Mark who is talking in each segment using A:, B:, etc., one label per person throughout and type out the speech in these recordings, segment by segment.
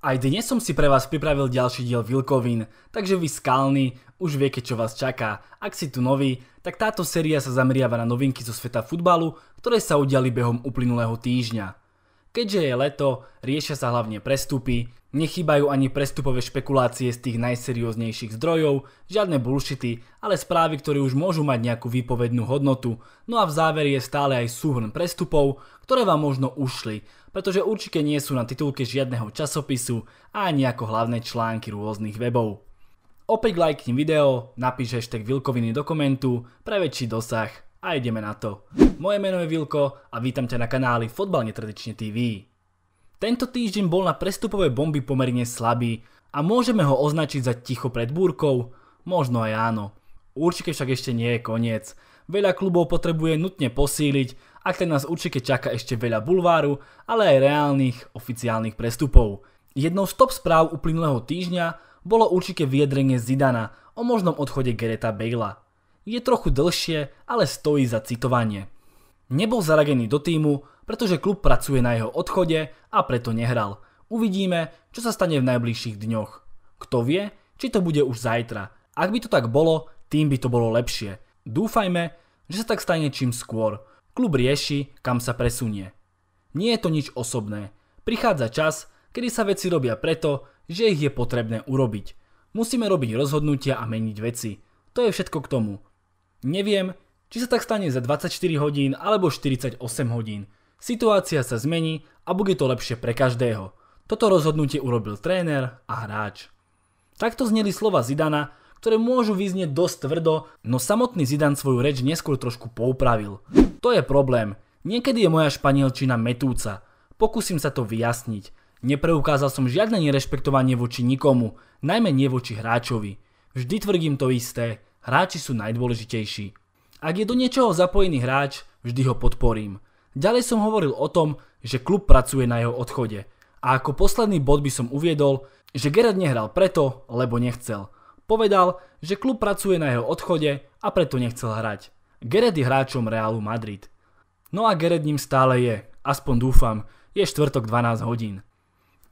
A: Aj dnes som si pre vás pripravil ďalší diel Vilkovín, takže vy skalní už viete, čo vás čaká. Ak si tu nový, tak táto séria sa zameriava na novinky zo sveta futbalu, ktoré sa udiali behom uplynulého týždňa. Keďže je leto, riešia sa hlavne prestupy, Nechýbajú ani prestupové špekulácie z tých najserióznejších zdrojov, žiadne bullshity, ale správy, ktoré už môžu mať nejakú výpovednú hodnotu. No a v záver je stále aj súhrn prestupov, ktoré vám možno ušli, pretože určite nie sú na titulke žiadneho časopisu a ani ako hlavné články rôznych webov. Opäť lajkni video, napíš hashtag Vilkoviny do komentu pre väčší dosah a ideme na to. Moje meno je Vilko a vítam ťa na kanáli Fotbal netradične TV. Tento týždeň bol na prestupové bomby pomerne slabý a môžeme ho označiť za ticho pred búrkou, možno aj áno. Určite však ešte nie je koniec. Veľa klubov potrebuje nutne posíliť a ten nás určite čaká ešte veľa bulváru, ale aj reálnych, oficiálnych prestupov. Jednou z top správ uplynulého týždňa bolo určite vyjadrenie Zidana o možnom odchode Gereta Bejla. Je trochu dlhšie, ale stojí za citovanie. Nebol zaradený do týmu pretože klub pracuje na jeho odchode a preto nehral. Uvidíme, čo sa stane v najbližších dňoch. Kto vie, či to bude už zajtra. Ak by to tak bolo, tým by to bolo lepšie. Dúfajme, že sa tak stane čím skôr. Klub rieši, kam sa presunie. Nie je to nič osobné. Prichádza čas, kedy sa veci robia preto, že ich je potrebné urobiť. Musíme robiť rozhodnutia a meniť veci. To je všetko k tomu. Neviem, či sa tak stane za 24 hodín alebo 48 hodín. Situácia sa zmení a bude to lepšie pre každého. Toto rozhodnutie urobil tréner a hráč. Takto zneli slova Zidana, ktoré môžu vyznieť dosť tvrdo, no samotný Zidan svoju reč neskôr trošku poupravil. To je problém. Niekedy je moja španielčina metúca. Pokúsim sa to vyjasniť. Nepreukázal som žiadne nerešpektovanie voči nikomu, najmä nie voči hráčovi. Vždy tvrdím to isté, hráči sú najdôležitejší. Ak je do niečoho zapojený hráč, vždy ho podporím. Ďalej som hovoril o tom, že klub pracuje na jeho odchode. A ako posledný bod by som uviedol, že Gerard nehral preto, lebo nechcel. Povedal, že klub pracuje na jeho odchode a preto nechcel hrať. Gerard je hráčom Realu Madrid. No a Gerard ním stále je, aspoň dúfam, je štvrtok 12 hodín.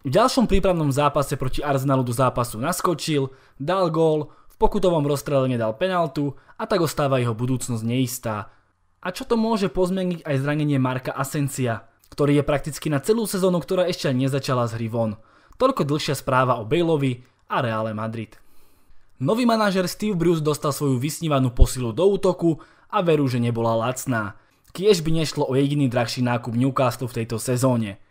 A: V ďalšom prípravnom zápase proti Arsenalu do zápasu naskočil, dal gól, v pokutovom rozstrelení dal penaltu a tak ostáva jeho budúcnosť neistá, a čo to môže pozmeniť aj zranenie Marka Asencia, ktorý je prakticky na celú sezónu, ktorá ešte nezačala z hry von. Toľko dlhšia správa o Baleovi a Reále Madrid. Nový manažer Steve Bruce dostal svoju vysnívanú posilu do útoku a veru, že nebola lacná. Kiež by nešlo o jediný drahší nákup Newcastle v tejto sezóne –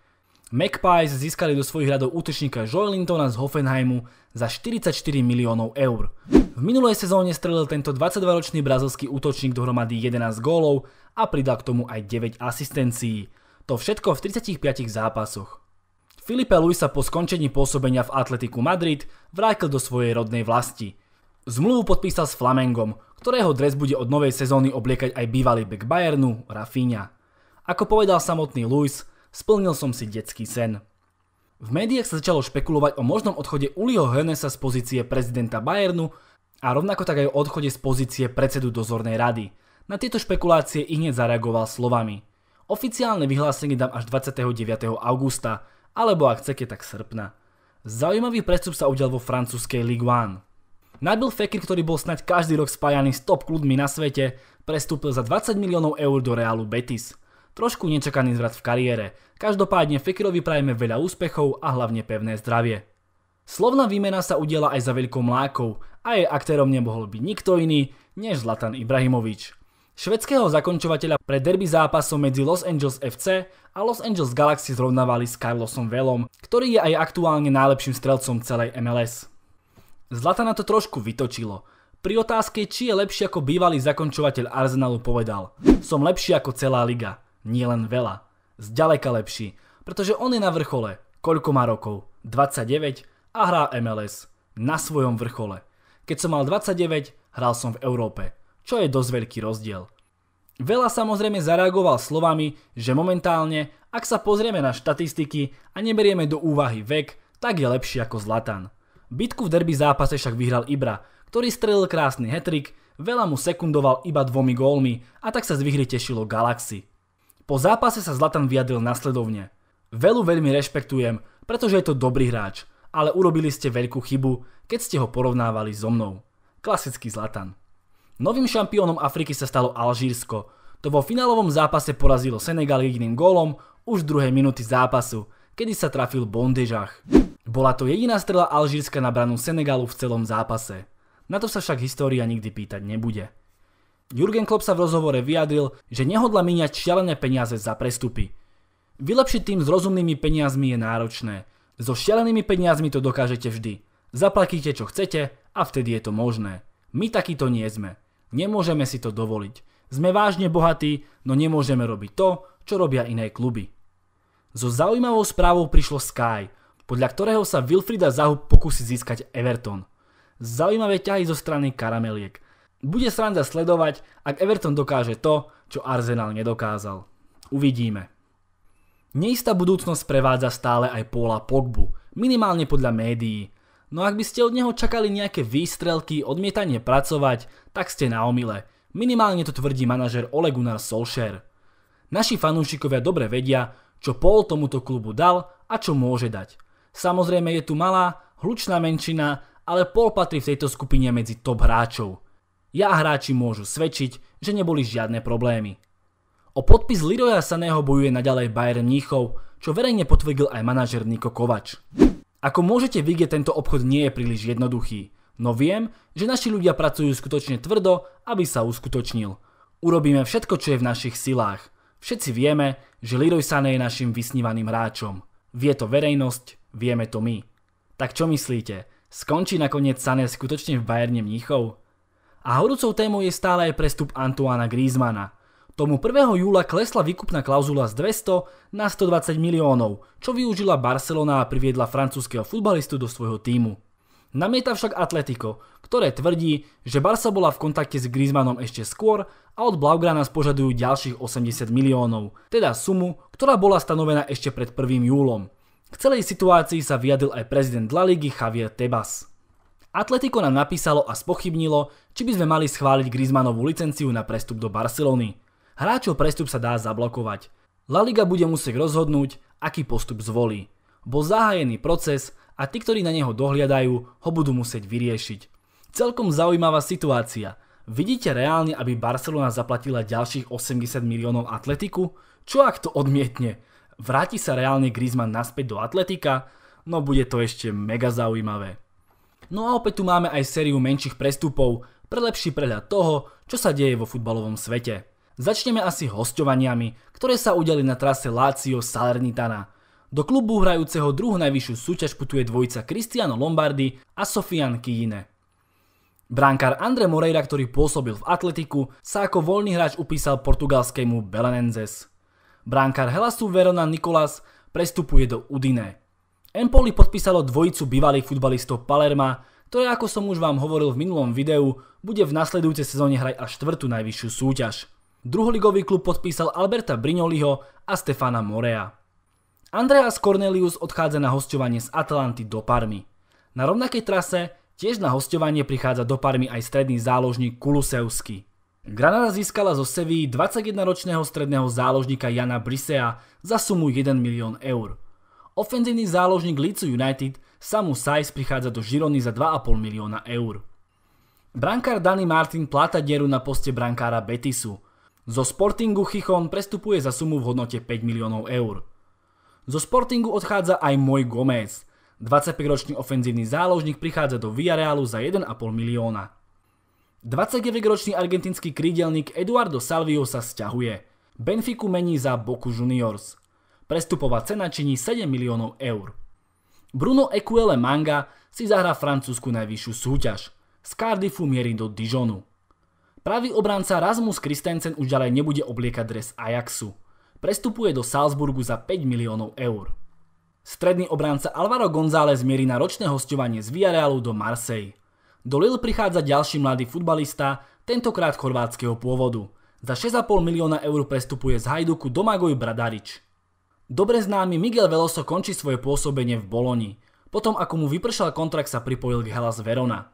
A: Magpies získali do svojich radov útečníka Lintona z Hoffenheimu za 44 miliónov eur. V minulej sezóne strelil tento 22-ročný brazilský útočník dohromady 11 gólov a pridal k tomu aj 9 asistencií. To všetko v 35 zápasoch. Filipe Luisa po skončení pôsobenia v Atletiku Madrid vrátil do svojej rodnej vlasti. Zmluvu podpísal s Flamengom, ktorého dres bude od novej sezóny obliekať aj bývalý back Bayernu, Rafinha. Ako povedal samotný Luis, Splnil som si detský sen. V médiách sa začalo špekulovať o možnom odchode Uliho Hönesa z pozície prezidenta Bayernu a rovnako tak aj o odchode z pozície predsedu dozornej rady. Na tieto špekulácie i hneď zareagoval slovami. Oficiálne vyhlásenie dám až 29. augusta, alebo ak chcete, tak srpna. Zaujímavý prestup sa udial vo francúzskej Ligue 1. Nabil Fekir, ktorý bol snať každý rok spájaný s top klubmi na svete, prestúpil za 20 miliónov eur do Realu Betis – Trošku nečakaný zvrat v kariére. Každopádne Fekirovi prajeme veľa úspechov a hlavne pevné zdravie. Slovná výmena sa udiela aj za veľkou mlákou a jej aktérom nemohol byť nikto iný než Zlatan Ibrahimovič. Švedského zakončovateľa pre derby zápasom medzi Los Angeles FC a Los Angeles Galaxy zrovnávali s Carlosom Velom, ktorý je aj aktuálne najlepším strelcom celej MLS. Zlatana to trošku vytočilo. Pri otázke, či je lepší ako bývalý zakončovateľ Arsenalu povedal Som lepší ako celá liga nie len veľa. Zďaleka lepší, pretože on je na vrchole. Koľko má rokov? 29 a hrá MLS. Na svojom vrchole. Keď som mal 29, hral som v Európe, čo je dosť veľký rozdiel. Veľa samozrejme zareagoval slovami, že momentálne, ak sa pozrieme na štatistiky a neberieme do úvahy vek, tak je lepší ako Zlatan. Bitku v derby zápase však vyhral Ibra, ktorý strelil krásny hetrik, veľa mu sekundoval iba dvomi gólmi a tak sa z výhry tešilo Galaxy. Po zápase sa Zlatan vyjadril nasledovne. Velu veľmi rešpektujem, pretože je to dobrý hráč, ale urobili ste veľkú chybu, keď ste ho porovnávali so mnou. Klasický Zlatan. Novým šampiónom Afriky sa stalo Alžírsko. To vo finálovom zápase porazilo Senegal jediným gólom už v druhej minúty zápasu, kedy sa trafil Bondežach. Bola to jediná strela Alžírska na branu Senegalu v celom zápase. Na to sa však história nikdy pýtať nebude. Jurgen Klopp sa v rozhovore vyjadril, že nehodla míňať šialené peniaze za prestupy. Vylepšiť tým s rozumnými peniazmi je náročné. So šialenými peniazmi to dokážete vždy. Zaplatíte čo chcete a vtedy je to možné. My takýto nie sme. Nemôžeme si to dovoliť. Sme vážne bohatí, no nemôžeme robiť to, čo robia iné kluby. So zaujímavou správou prišlo Sky, podľa ktorého sa Wilfrida Zahu pokusí získať Everton. Zaujímavé ťahy zo strany karameliek – bude sranda sledovať, ak Everton dokáže to, čo Arsenal nedokázal. Uvidíme. Neistá budúcnosť prevádza stále aj Paula Pogbu, minimálne podľa médií. No ak by ste od neho čakali nejaké výstrelky, odmietanie pracovať, tak ste na omile. Minimálne to tvrdí manažer Ole Gunnar Solskjaer. Naši fanúšikovia dobre vedia, čo Paul tomuto klubu dal a čo môže dať. Samozrejme je tu malá, hlučná menšina, ale Paul patrí v tejto skupine medzi top hráčov – ja a hráči môžu svedčiť, že neboli žiadne problémy. O podpis Leroya Saného bojuje naďalej Bayern Mníchov, čo verejne potvrdil aj manažer Niko Kovač. Ako môžete vidieť, tento obchod nie je príliš jednoduchý, no viem, že naši ľudia pracujú skutočne tvrdo, aby sa uskutočnil. Urobíme všetko, čo je v našich silách. Všetci vieme, že Leroy Sané je našim vysnívaným hráčom. Vie to verejnosť, vieme to my. Tak čo myslíte? Skončí nakoniec Sané skutočne v Bayerne Mníchov? A horúcou témou je stále aj prestup Antoana Griezmana. Tomu 1. júla klesla výkupná klauzula z 200 na 120 miliónov, čo využila Barcelona a priviedla francúzského futbalistu do svojho týmu. Namieta však Atletico, ktoré tvrdí, že Barca bola v kontakte s Griezmannom ešte skôr a od Blaugrana spožadujú ďalších 80 miliónov, teda sumu, ktorá bola stanovená ešte pred 1. júlom. K celej situácii sa vyjadil aj prezident La Ligy Javier Tebas. Atletico nám napísalo a spochybnilo, či by sme mali schváliť Griezmannovú licenciu na prestup do Barcelony. Hráčov prestup sa dá zablokovať. La Liga bude musieť rozhodnúť, aký postup zvolí. Bol zahájený proces a tí, ktorí na neho dohliadajú, ho budú musieť vyriešiť. Celkom zaujímavá situácia. Vidíte reálne, aby Barcelona zaplatila ďalších 80 miliónov Atletiku? Čo ak to odmietne? Vráti sa reálne Griezmann naspäť do Atletika? No bude to ešte mega zaujímavé. No a opäť tu máme aj sériu menších prestupov pre lepší prehľad toho, čo sa deje vo futbalovom svete. Začneme asi hostovaniami, ktoré sa udeli na trase Lazio Salernitana. Do klubu hrajúceho druhú najvyššiu súťaž putuje dvojica Cristiano Lombardi a Sofian Kijine. Bránkar Andre Moreira, ktorý pôsobil v Atletiku, sa ako voľný hráč upísal portugalskému Belenenses. Bránkar Helasu Verona Nikolas prestupuje do Udine. Empoli podpísalo dvojicu bývalých futbalistov Palerma, ktoré ako som už vám hovoril v minulom videu, bude v nasledujúcej sezóne hrať až štvrtú najvyššiu súťaž. Druholigový klub podpísal Alberta Brignoliho a Stefana Morea. Andreas Cornelius odchádza na hostovanie z Atalanty do Parmy. Na rovnakej trase tiež na hostovanie prichádza do Parmy aj stredný záložník Kulusevsky. Granada získala zo Sevii 21-ročného stredného záložníka Jana Brisea za sumu 1 milión eur. Ofenzívny záložník Leeds United Samu Sajs prichádza do Žirony za 2,5 milióna eur. Brankár Dani Martin pláta dieru na poste brankára Betisu. Zo Sportingu Chichon prestupuje za sumu v hodnote 5 miliónov eur. Zo Sportingu odchádza aj môj Gomez. 25-ročný ofenzívny záložník prichádza do Villarealu za 1,5 milióna. 29-ročný argentinský krídelník Eduardo Salvio sa stiahuje. Benfiku mení za Boku Juniors. Prestupová cena činí 7 miliónov eur. Bruno Ekuele Manga si zahrá francúzsku najvyššiu súťaž. Z Cardiffu mierí do Dijonu. Pravý obranca Rasmus Christensen už ďalej nebude obliekať dres Ajaxu. Prestupuje do Salzburgu za 5 miliónov eur. Stredný obranca Alvaro González mierí na ročné hostovanie z Villarealu do Marseille. Do Lille prichádza ďalší mladý futbalista, tentokrát chorvátskeho pôvodu. Za 6,5 milióna eur prestupuje z Hajduku Domagoj Bradarič. Dobre známy Miguel Veloso končí svoje pôsobenie v Boloni. Potom ako mu vypršal kontrakt sa pripojil k Hellas Verona.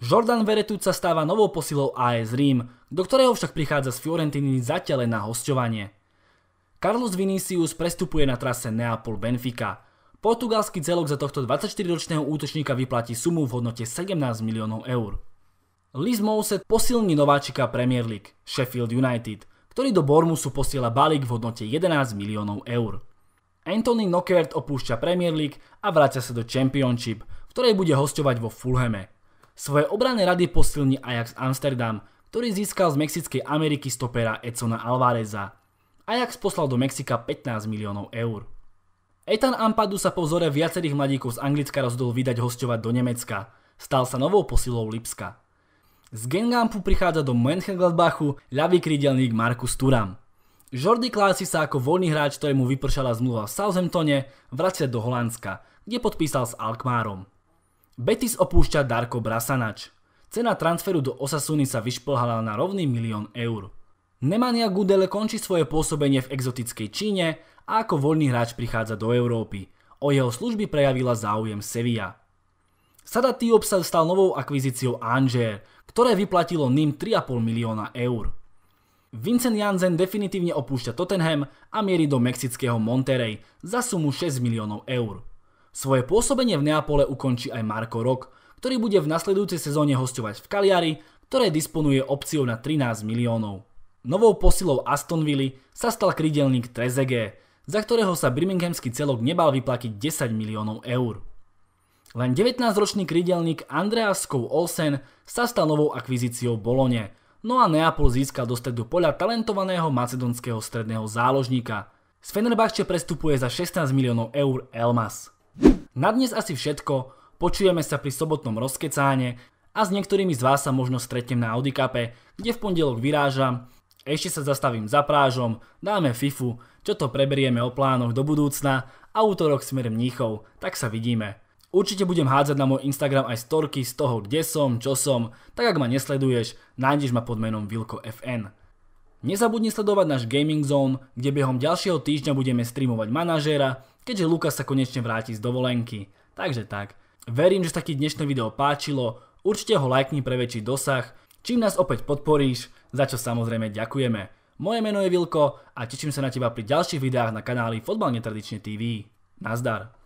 A: Jordan Veretout sa stáva novou posilou AS Rím, do ktorého však prichádza z Fiorentiny zatiaľ na hosťovanie. Carlos Vinicius prestupuje na trase Neapol-Benfica. Portugalský celok za tohto 24-ročného útočníka vyplatí sumu v hodnote 17 miliónov eur. Liz Mousset posilní nováčika Premier League, Sheffield United – ktorý do Bormusu posiela balík v hodnote 11 miliónov eur. Anthony Nockert opúšťa Premier League a vrácia sa do Championship, v ktorej bude hostovať vo Fulheme. Svoje obrané rady posilní Ajax Amsterdam, ktorý získal z Mexickej Ameriky stopera Edsona Alvareza. Ajax poslal do Mexika 15 miliónov eur. Ethan Ampadu sa po vzore viacerých mladíkov z Anglicka rozhodol vydať hostovať do Nemecka. Stal sa novou posilou Lipska. Z Gengampu prichádza do Mönchengladbachu ľavý krídelník Markus Turam. Jordi Klasi sa ako voľný hráč, ktorému vypršala zmluva v Southamptone, vracia do Holandska, kde podpísal s Alkmárom. Betis opúšťa Darko Brasanač. Cena transferu do Osasuny sa vyšplhala na rovný milión eur. Nemania Gudele končí svoje pôsobenie v exotickej Číne a ako voľný hráč prichádza do Európy. O jeho služby prejavila záujem Sevilla. Sada Tiop sa stal novou akvizíciou Angier, ktoré vyplatilo ním 3,5 milióna eur. Vincent Janzen definitívne opúšťa Tottenham a mierí do mexického Monterey za sumu 6 miliónov eur. Svoje pôsobenie v Neapole ukončí aj Marko Rock, ktorý bude v nasledujúcej sezóne hostovať v Kaliari, ktoré disponuje opciou na 13 miliónov. Novou posilou Aston Villa sa stal krydelník Trezeguet, za ktorého sa birminghamský celok nebal vyplatiť 10 miliónov eur. Len 19-ročný krydelník Andreas Olsen sa stal novou akvizíciou Bolone, no a Neapol získal do stredu poľa talentovaného macedonského stredného záložníka. Z Fenerbahče prestupuje za 16 miliónov eur Elmas. Na dnes asi všetko, počujeme sa pri sobotnom rozkecáne a s niektorými z vás sa možno stretnem na Audikape, kde v pondelok vyrážam, ešte sa zastavím za prážom, dáme FIFU, čo to preberieme o plánoch do budúcna a útorok smerem Mníchov, tak sa vidíme. Určite budem hádzať na môj Instagram aj storky z toho, kde som, čo som, tak ak ma nesleduješ, nájdeš ma pod menom VilkoFN. Nezabudni sledovať náš Gaming Zone, kde behom ďalšieho týždňa budeme streamovať manažéra, keďže Lukas sa konečne vráti z dovolenky. Takže tak. Verím, že sa ti dnešné video páčilo, určite ho lajkni pre väčší dosah, čím nás opäť podporíš, za čo samozrejme ďakujeme. Moje meno je Vilko a teším sa na teba pri ďalších videách na kanáli Fotbal netradične TV. Nazdar.